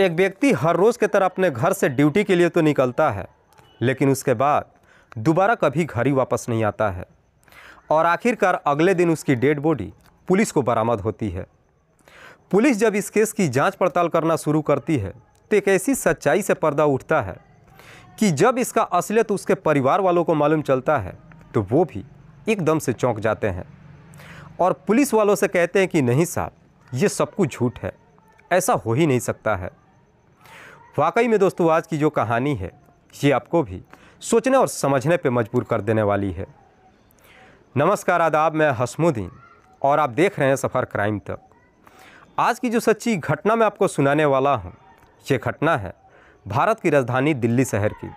एक व्यक्ति हर रोज़ की तरह अपने घर से ड्यूटी के लिए तो निकलता है लेकिन उसके बाद दोबारा कभी घर ही वापस नहीं आता है और आखिरकार अगले दिन उसकी डेड बॉडी पुलिस को बरामद होती है पुलिस जब इस केस की जांच पड़ताल करना शुरू करती है तो एक ऐसी सच्चाई से पर्दा उठता है कि जब इसका असलियत उसके परिवार वालों को मालूम चलता है तो वो भी एकदम से चौंक जाते हैं और पुलिस वालों से कहते हैं कि नहीं साहब ये सब कुछ झूठ है ऐसा हो ही नहीं सकता है वाकई में दोस्तों आज की जो कहानी है ये आपको भी सोचने और समझने पर मजबूर कर देने वाली है नमस्कार आदाब मैं हसमुद्दीन और आप देख रहे हैं सफ़र क्राइम तक आज की जो सच्ची घटना मैं आपको सुनाने वाला हूँ ये घटना है भारत की राजधानी दिल्ली शहर की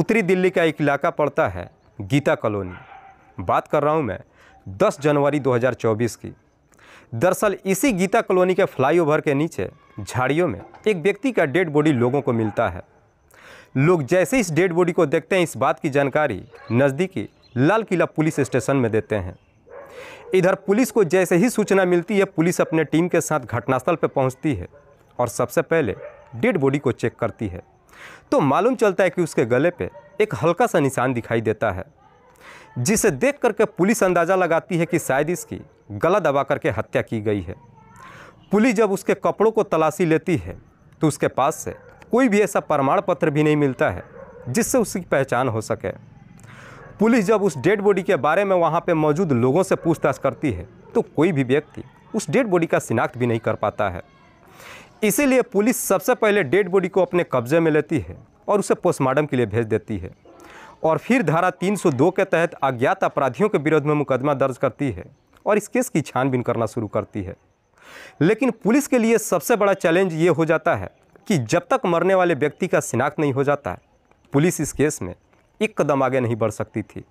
उत्तरी दिल्ली का एक इलाका पड़ता है गीता कॉलोनी बात कर रहा हूँ मैं 10 जनवरी 2024 की दरअसल इसी गीता कॉलोनी के फ्लाईओवर के नीचे झाड़ियों में एक व्यक्ति का डेड बॉडी लोगों को मिलता है लोग जैसे इस डेड बॉडी को देखते हैं इस बात की जानकारी नज़दीकी लाल किला पुलिस स्टेशन में देते हैं इधर पुलिस को जैसे ही सूचना मिलती है पुलिस अपने टीम के साथ घटनास्थल पर पहुंचती है और सबसे पहले डेड बॉडी को चेक करती है तो मालूम चलता है कि उसके गले पे एक हल्का सा निशान दिखाई देता है जिसे देख करके पुलिस अंदाज़ा लगाती है कि शायद इसकी गला दबा करके हत्या की गई है पुलिस जब उसके कपड़ों को तलाशी लेती है तो उसके पास से कोई भी ऐसा प्रमाण पत्र भी नहीं मिलता है जिससे उसकी पहचान हो सके पुलिस जब उस डेड बॉडी के बारे में वहाँ पर मौजूद लोगों से पूछताछ करती है तो कोई भी व्यक्ति उस डेड बॉडी का शिनाख्त भी नहीं कर पाता है इसीलिए पुलिस सबसे पहले डेड बॉडी को अपने कब्जे में लेती है और उसे पोस्टमार्टम के लिए भेज देती है और फिर धारा 302 के तहत अज्ञात अपराधियों के विरोध में मुकदमा दर्ज करती है और इस केस की छानबीन करना शुरू करती है लेकिन पुलिस के लिए सबसे बड़ा चैलेंज ये हो जाता है कि जब तक मरने वाले व्यक्ति का शिनाख्त नहीं हो जाता है पुलिस इस केस में एक कदम आगे नहीं बढ़ सकती थी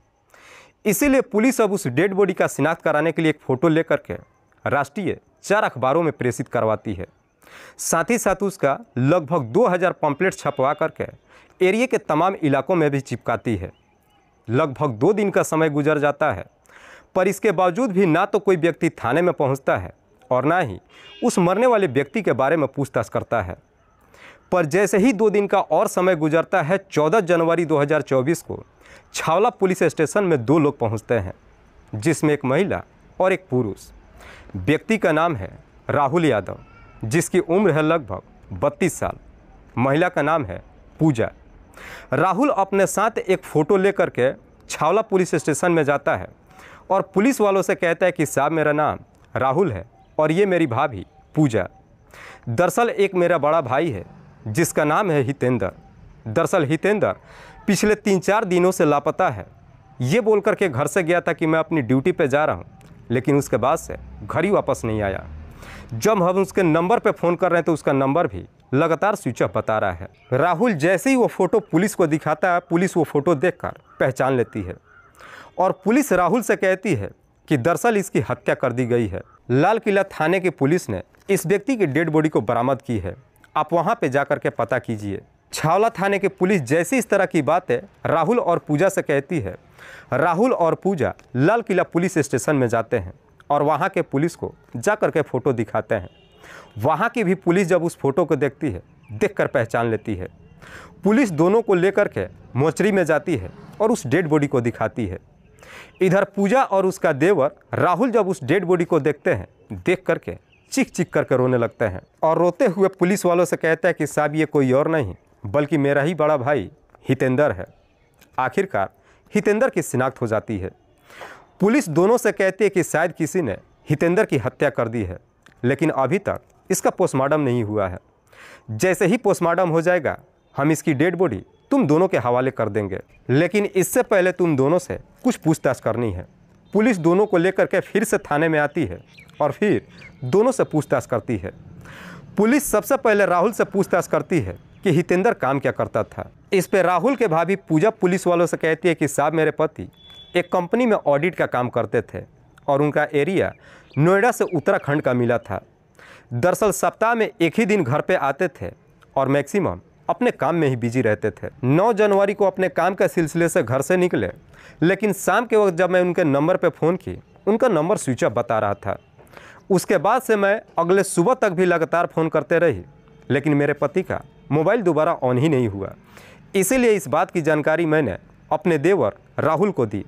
इसीलिए पुलिस अब उस डेड बॉडी का शिनाख्त कराने के लिए एक फ़ोटो लेकर के राष्ट्रीय चार अखबारों में प्रेषित करवाती है साथ ही साथ उसका लगभग 2000 पंपलेट छपवा करके एरिए के तमाम इलाकों में भी चिपकाती है लगभग दो दिन का समय गुजर जाता है पर इसके बावजूद भी ना तो कोई व्यक्ति थाने में पहुंचता है और ना ही उस मरने वाले व्यक्ति के बारे में पूछताछ करता है पर जैसे ही दो दिन का और समय गुजरता है 14 जनवरी 2024 को छावला पुलिस स्टेशन में दो लोग पहुंचते हैं जिसमें एक महिला और एक पुरुष व्यक्ति का नाम है राहुल यादव जिसकी उम्र है लगभग बत्तीस साल महिला का नाम है पूजा राहुल अपने साथ एक फ़ोटो लेकर के छावला पुलिस स्टेशन में जाता है और पुलिस वालों से कहता है कि साहब मेरा नाम राहुल है और ये मेरी भाभी पूजा दरअसल एक मेरा बड़ा भाई है जिसका नाम है हितेंद्र दरअसल हितेंद्र पिछले तीन चार दिनों से लापता है ये बोल कर के घर से गया था कि मैं अपनी ड्यूटी पे जा रहा हूँ लेकिन उसके बाद से घर ही वापस नहीं आया जब हम उसके नंबर पे फ़ोन कर रहे हैं तो उसका नंबर भी लगातार स्विच ऑफ बता रहा है राहुल जैसे ही वो फ़ोटो पुलिस को दिखाता है पुलिस वो फ़ोटो देखकर पहचान लेती है और पुलिस राहुल से कहती है कि दरअसल इसकी हत्या कर दी गई है लाल किला थाने की पुलिस ने इस व्यक्ति की डेड बॉडी को बरामद की है आप वहाँ पे जाकर के पता कीजिए छावला थाने की पुलिस जैसी इस तरह की है राहुल और पूजा से कहती है राहुल और पूजा लाल किला पुलिस स्टेशन में जाते हैं और वहाँ के पुलिस को जा कर के फ़ोटो दिखाते हैं वहाँ की भी पुलिस जब उस फोटो को देखती है देख कर पहचान लेती है पुलिस दोनों को लेकर के मोचरी में जाती है और उस डेड बॉडी को दिखाती है इधर पूजा और उसका देवर राहुल जब उस डेड बॉडी को देखते हैं देख करके चिक चिक करके रोने लगते हैं और रोते हुए पुलिस वालों से कहते हैं कि साहब ये कोई और नहीं बल्कि मेरा ही बड़ा भाई हितेंद्र है आखिरकार हितेंद्र की शिनाख्त हो जाती है पुलिस दोनों से कहती है कि शायद किसी ने हितेंद्र की हत्या कर दी है लेकिन अभी तक इसका पोस्टमार्टम नहीं हुआ है जैसे ही पोस्टमार्टम हो जाएगा हम इसकी डेड बॉडी तुम दोनों के हवाले कर देंगे लेकिन इससे पहले तुम दोनों से कुछ पूछताछ करनी है पुलिस दोनों को लेकर के फिर से थाने में आती है और फिर दोनों से पूछताछ करती है पुलिस सबसे पहले राहुल से पूछताछ करती है कि हितेंद्र काम क्या करता था इस पर राहुल के भाभी पूजा पुलिस वालों से कहती है कि साहब मेरे पति एक कंपनी में ऑडिट का काम करते थे और उनका एरिया नोएडा से उत्तराखंड का मिला था दरअसल सप्ताह में एक ही दिन घर पे आते थे और मैक्सिमम अपने काम में ही बिजी रहते थे 9 जनवरी को अपने काम के सिलसिले से घर से निकले लेकिन शाम के वक्त जब मैं उनके नंबर पर फ़ोन की उनका नंबर स्विच ऑफ बता रहा था उसके बाद से मैं अगले सुबह तक भी लगातार फ़ोन करते रही लेकिन मेरे पति का मोबाइल दोबारा ऑन ही नहीं हुआ इसीलिए इस बात की जानकारी मैंने अपने देवर राहुल को दी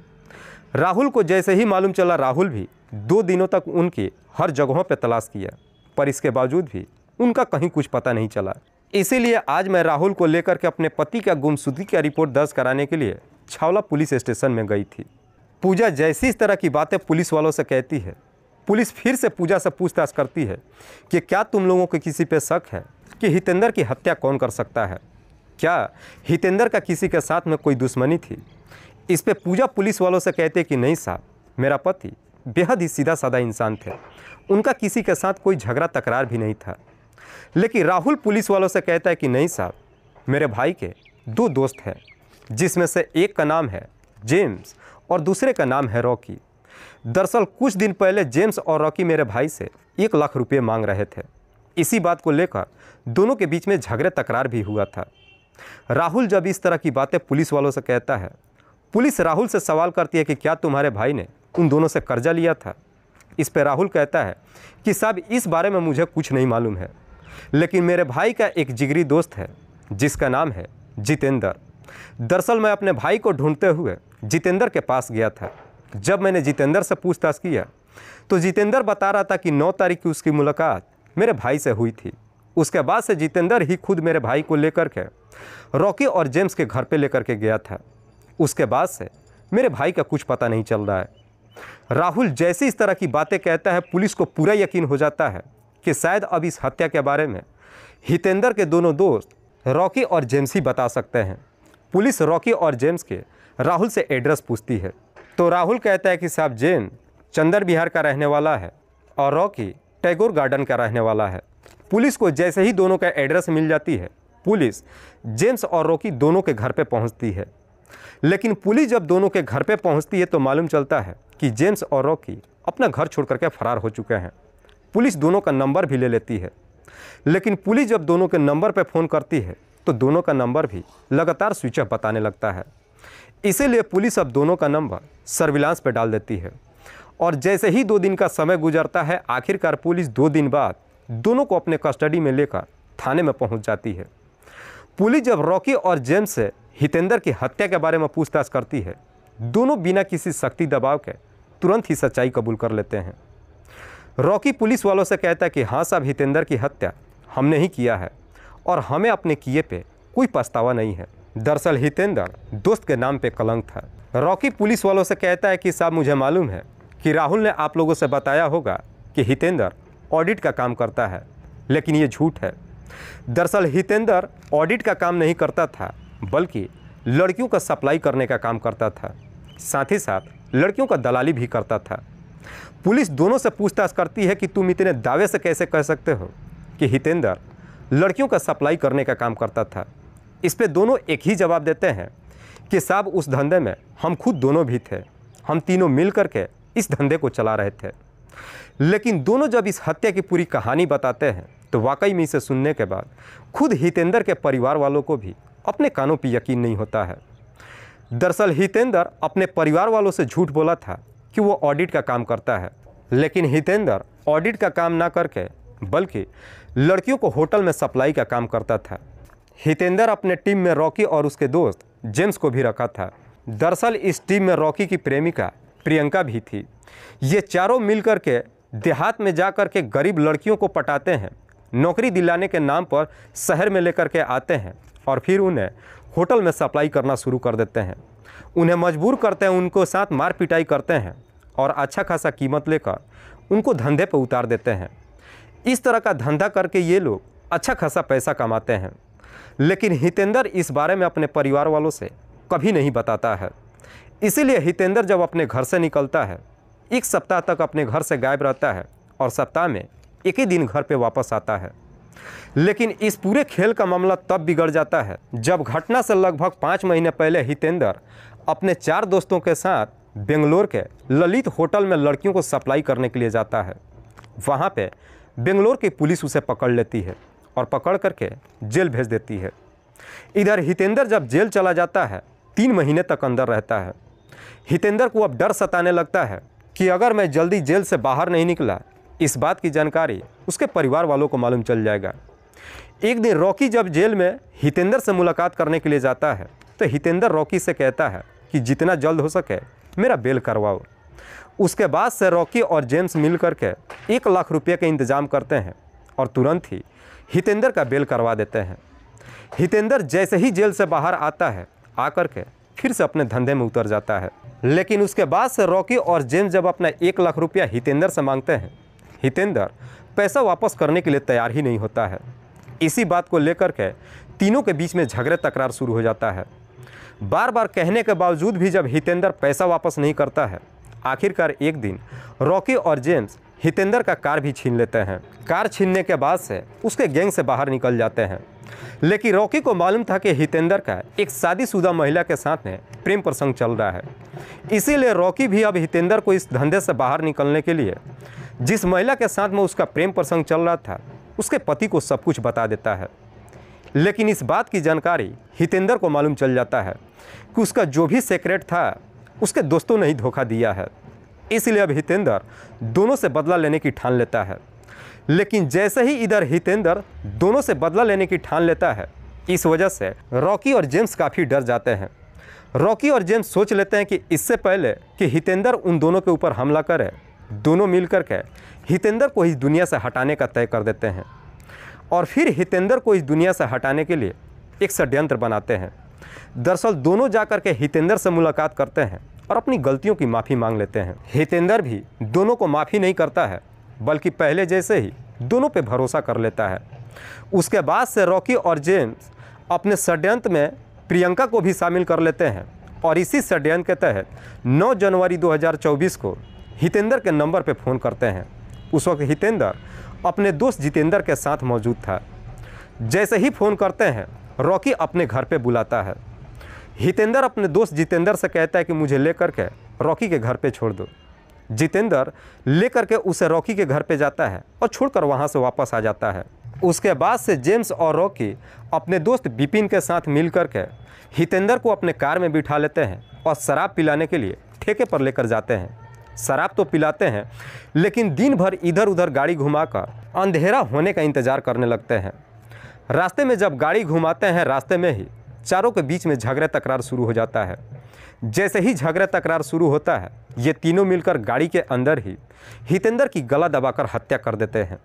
राहुल को जैसे ही मालूम चला राहुल भी दो दिनों तक उनकी हर जगहों पर तलाश किया पर इसके बावजूद भी उनका कहीं कुछ पता नहीं चला इसीलिए आज मैं राहुल को लेकर के अपने पति का गुमसुदगी का रिपोर्ट दर्ज कराने के लिए छावला पुलिस स्टेशन में गई थी पूजा जैसी इस तरह की बातें पुलिस वालों से कहती है पुलिस फिर से पूजा से पूछताछ करती है कि क्या तुम लोगों के किसी पे शक है कि हितेंद्र की हत्या कौन कर सकता है क्या हितेंद्र का किसी के साथ में कोई दुश्मनी थी इस पर पूजा पुलिस वालों से कहते कि नहीं साहब मेरा पति बेहद ही सीधा साधा इंसान थे उनका किसी के साथ कोई झगड़ा तकरार भी नहीं था लेकिन राहुल पुलिस वालों से कहता है कि नहीं साहब मेरे भाई के दो दोस्त हैं जिसमें से एक का नाम है जेम्स और दूसरे का नाम है रॉकी दरअसल कुछ दिन पहले जेम्स और रॉकी मेरे भाई से एक लाख रुपये मांग रहे थे इसी बात को लेकर दोनों के बीच में झगड़े तकरार भी हुआ था राहुल जब इस तरह की बातें पुलिस वालों से कहता है पुलिस राहुल से सवाल करती है कि क्या तुम्हारे भाई ने उन दोनों से कर्जा लिया था इस पर राहुल कहता है कि साहब इस बारे में मुझे कुछ नहीं मालूम है लेकिन मेरे भाई का एक जिगरी दोस्त है जिसका नाम है जितेंद्र दरअसल मैं अपने भाई को ढूंढते हुए जितेंद्र के पास गया था जब मैंने जितेंद्र से पूछताछ किया तो जितेंद्र बता रहा था कि नौ तारीख की उसकी मुलाकात मेरे भाई से हुई थी उसके बाद से जितेंद्र ही खुद मेरे भाई को लेकर के रॉकी और जेम्स के घर पे लेकर के गया था उसके बाद से मेरे भाई का कुछ पता नहीं चल रहा है राहुल जैसे इस तरह की बातें कहता है पुलिस को पूरा यकीन हो जाता है कि शायद अब इस हत्या के बारे में हितेंद्र के दोनों दोस्त रॉकी और जेम्स ही बता सकते हैं पुलिस रॉकी और जेम्स के राहुल से एड्रेस पूछती है तो राहुल कहता है कि साहब जेन चंदर बिहार का रहने वाला है और रॉकी टैगोर गार्डन का रहने वाला है पुलिस को जैसे ही दोनों का एड्रेस मिल जाती है पुलिस जेम्स और रॉकी दोनों के घर पर पहुँचती है लेकिन पुलिस जब दोनों के घर पर पहुँचती है तो मालूम चलता है कि जेम्स और रॉकी अपना घर छोड़ करके फरार हो चुके हैं पुलिस दोनों का नंबर भी ले लेती है लेकिन पुलिस जब दोनों के नंबर पर फ़ोन करती है तो दोनों का नंबर भी लगातार स्विच ऑफ बताने लगता है इसीलिए पुलिस अब दोनों का नंबर सर्विलांस पर डाल देती है और जैसे ही दो दिन का समय गुजरता है आखिरकार पुलिस दो दिन बाद दोनों को अपने कस्टडी में लेकर थाने में पहुंच जाती है पुलिस जब रॉकी और जेम्स से हितेंद्र की हत्या के बारे में पूछताछ करती है दोनों बिना किसी शक्ति दबाव के तुरंत ही सच्चाई कबूल कर लेते हैं रॉकी पुलिस वालों से कहता है कि हाँ साहब हितेंद्र की हत्या हमने ही किया है और हमें अपने किए पे कोई पछतावा नहीं है दरअसल हितेंद्र दोस्त के नाम पे कलंक था रॉकी पुलिस वालों से कहता है कि साहब मुझे मालूम है कि राहुल ने आप लोगों से बताया होगा कि हितेंद्र ऑडिट का काम करता है लेकिन ये झूठ है दरअसल हितेंद्र ऑडिट का काम नहीं करता था बल्कि लड़कियों का सप्लाई करने का काम करता था साथ ही साथ लड़कियों का दलाली भी करता था पुलिस दोनों से पूछताछ करती है कि तुम इतने दावे से कैसे कह सकते हो कि हितेंद्र लड़कियों का सप्लाई करने का काम करता था इस पर दोनों एक ही जवाब देते हैं कि साहब उस धंधे में हम खुद दोनों भी थे हम तीनों मिल करके इस धंधे को चला रहे थे लेकिन दोनों जब इस हत्या की पूरी कहानी बताते हैं तो वाकई में इसे सुनने के बाद खुद हितेंद्र के परिवार वालों को भी अपने कानों पर यकीन नहीं होता है दरअसल हितेंद्र अपने परिवार वालों से झूठ बोला था कि वो ऑडिट का काम करता है लेकिन हितेंद्र ऑडिट का काम ना करके बल्कि लड़कियों को होटल में सप्लाई का काम करता था हितेंद्र अपने टीम में रॉकी और उसके दोस्त जेम्स को भी रखा था दरअसल इस टीम में रॉकी की प्रेमिका प्रियंका भी थी ये चारों मिलकर के देहात में जा कर के गरीब लड़कियों को पटाते हैं नौकरी दिलाने के नाम पर शहर में लेकर के आते हैं और फिर उन्हें होटल में सप्लाई करना शुरू कर देते हैं उन्हें मजबूर करते हैं उनको साथ मार पिटाई करते हैं और अच्छा खासा कीमत लेकर उनको धंधे पर उतार देते हैं इस तरह का धंधा करके ये लोग अच्छा खासा पैसा कमाते हैं लेकिन हितेंद्र इस बारे में अपने परिवार वालों से कभी नहीं बताता है इसीलिए हितेंद्र जब अपने घर से निकलता है एक सप्ताह तक अपने घर से गायब रहता है और सप्ताह में एक ही दिन घर पे वापस आता है लेकिन इस पूरे खेल का मामला तब बिगड़ जाता है जब घटना से लगभग पाँच महीने पहले हितेंद्र अपने चार दोस्तों के साथ बेंगलोर के ललित होटल में लड़कियों को सप्लाई करने के लिए जाता है वहाँ पे बेंगलोर की पुलिस उसे पकड़ लेती है और पकड़ करके जेल भेज देती है इधर हितेंद्र जब जेल चला जाता है तीन महीने तक अंदर रहता है हितेंद्र को अब डर सताने लगता है कि अगर मैं जल्दी जेल से बाहर नहीं निकला इस बात की जानकारी उसके परिवार वालों को मालूम चल जाएगा एक दिन रॉकी जब जेल में हितेंद्र से मुलाकात करने के लिए जाता है तो हितेंद्र रॉकी से कहता है कि जितना जल्द हो सके मेरा बेल करवाओ उसके बाद से रॉकी और जेम्स मिल करके एक लाख रुपये का इंतज़ाम करते हैं और तुरंत ही हितेंद्र का बेल करवा देते हैं हितेंद्र जैसे ही जेल से बाहर आता है आकर के फिर से अपने धंधे में उतर जाता है लेकिन उसके बाद से रॉकी और जेम्स जब अपना एक लाख रुपया हितेंद्र से मांगते हैं हितेंद्र पैसा वापस करने के लिए तैयार ही नहीं होता है इसी बात को लेकर के तीनों के बीच में झगड़े तकरार शुरू हो जाता है बार बार कहने के बावजूद भी जब हितेंद्र पैसा वापस नहीं करता है आखिरकार एक दिन रॉकी और जेम्स हितेंद्र का कार भी छीन लेते हैं कार छीनने के बाद से उसके गैंग से बाहर निकल जाते हैं लेकिन रॉकी को मालूम था कि हितेंद्र का एक शादीशुदा महिला के साथ में प्रेम प्रसंग चल रहा है इसीलिए रॉकी भी अब हितेंद्र को इस धंधे से बाहर निकलने के लिए जिस महिला के साथ में उसका प्रेम प्रसंग चल रहा था उसके पति को सब कुछ बता देता है लेकिन इस बात की जानकारी हितेंद्र को मालूम चल जाता है कि उसका जो भी सेक्रेट था उसके दोस्तों ने ही धोखा दिया है इसलिए अब हितेंद्र दोनों से बदला लेने की ठान लेता है लेकिन जैसे ही इधर हितेंद्र दोनों से बदला लेने की ठान लेता है इस वजह से रॉकी और जेम्स काफ़ी डर जाते हैं रॉकी और जेम्स सोच लेते हैं कि इससे पहले कि हितेंद्र उन दोनों के ऊपर हमला करे दोनों मिलकर के हितेंद्र को इस दुनिया से हटाने का तय कर देते हैं और फिर हितेंद्र को इस दुनिया से हटाने के लिए एक षड्यंत्र बनाते हैं दरअसल दोनों जा कर के हितेंद्र से मुलाकात करते हैं और अपनी गलतियों की माफ़ी मांग लेते हैं हितेंद्र भी दोनों को माफ़ी नहीं करता है बल्कि पहले जैसे ही दोनों पे भरोसा कर लेता है उसके बाद से रॉकी और जेम्स अपने षड्यंत्र में प्रियंका को भी शामिल कर लेते हैं और इसी षड्यंत्र के तहत 9 जनवरी 2024 को हितेंद्र के नंबर पर फ़ोन करते हैं उस वक्त हितेंद्र अपने दोस्त जितेंद्र के साथ मौजूद था जैसे ही फ़ोन करते हैं रॉकी अपने घर पे बुलाता है हितेंद्र अपने दोस्त जितेंद्र से कहता है कि मुझे ले कर के रॉकी के घर पे छोड़ दो जितेंद्र ले कर के उसे रॉकी के घर पे जाता है और छोड़कर वहाँ से वापस आ जाता है उसके बाद से जेम्स और रॉकी अपने दोस्त बिपिन के साथ मिल कर के हितेंद्र को अपने कार में बिठा लेते हैं और शराब पिलाने के लिए ठेके पर लेकर जाते हैं शराब तो पिलाते हैं लेकिन दिन भर इधर उधर गाड़ी घुमाकर अंधेरा होने का इंतज़ार करने लगते हैं रास्ते में जब गाड़ी घुमाते हैं रास्ते में ही चारों के बीच में झगड़े तकरार शुरू हो जाता है जैसे ही झगड़े तकरार शुरू होता है ये तीनों मिलकर गाड़ी के अंदर ही हितेंद्र की गला दबाकर हत्या कर देते हैं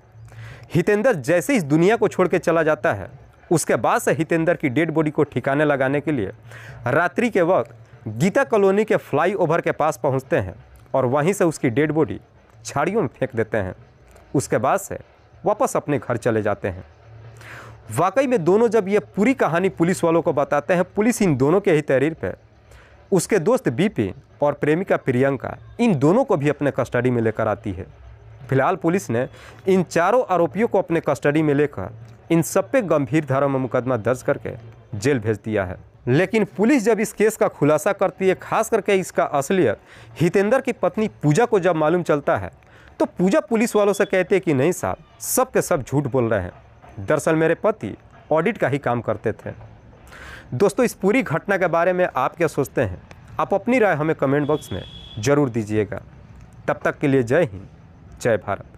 हितेंद्र जैसे इस दुनिया को छोड़ के चला जाता है उसके बाद से हितेंद्र की डेड बॉडी को ठिकाने लगाने के लिए रात्रि के वक्त गीता कॉलोनी के फ्लाई ओवर के पास पहुँचते हैं और वहीं से उसकी डेड बॉडी झाड़ियों में फेंक देते हैं उसके बाद से वापस अपने घर चले जाते हैं वाकई में दोनों जब ये पूरी कहानी पुलिस वालों को बताते हैं पुलिस इन दोनों के ही तहरीर पर उसके दोस्त बीपी और प्रेमिका प्रियंका इन दोनों को भी अपने कस्टडी में लेकर आती है फिलहाल पुलिस ने इन चारों आरोपियों को अपने कस्टडी में लेकर इन सब पे गंभीर धारा में मुकदमा दर्ज करके जेल भेज दिया है लेकिन पुलिस जब इस केस का खुलासा करती है खास करके इसका असलियत हितेंद्र की पत्नी पूजा को जब मालूम चलता है तो पूजा पुलिस वालों से कहती है कि नहीं साहब सब के सब झूठ बोल रहे हैं दरअसल मेरे पति ऑडिट का ही काम करते थे दोस्तों इस पूरी घटना के बारे में आप क्या सोचते हैं आप अपनी राय हमें कमेंट बॉक्स में ज़रूर दीजिएगा तब तक के लिए जय हिंद जय भारत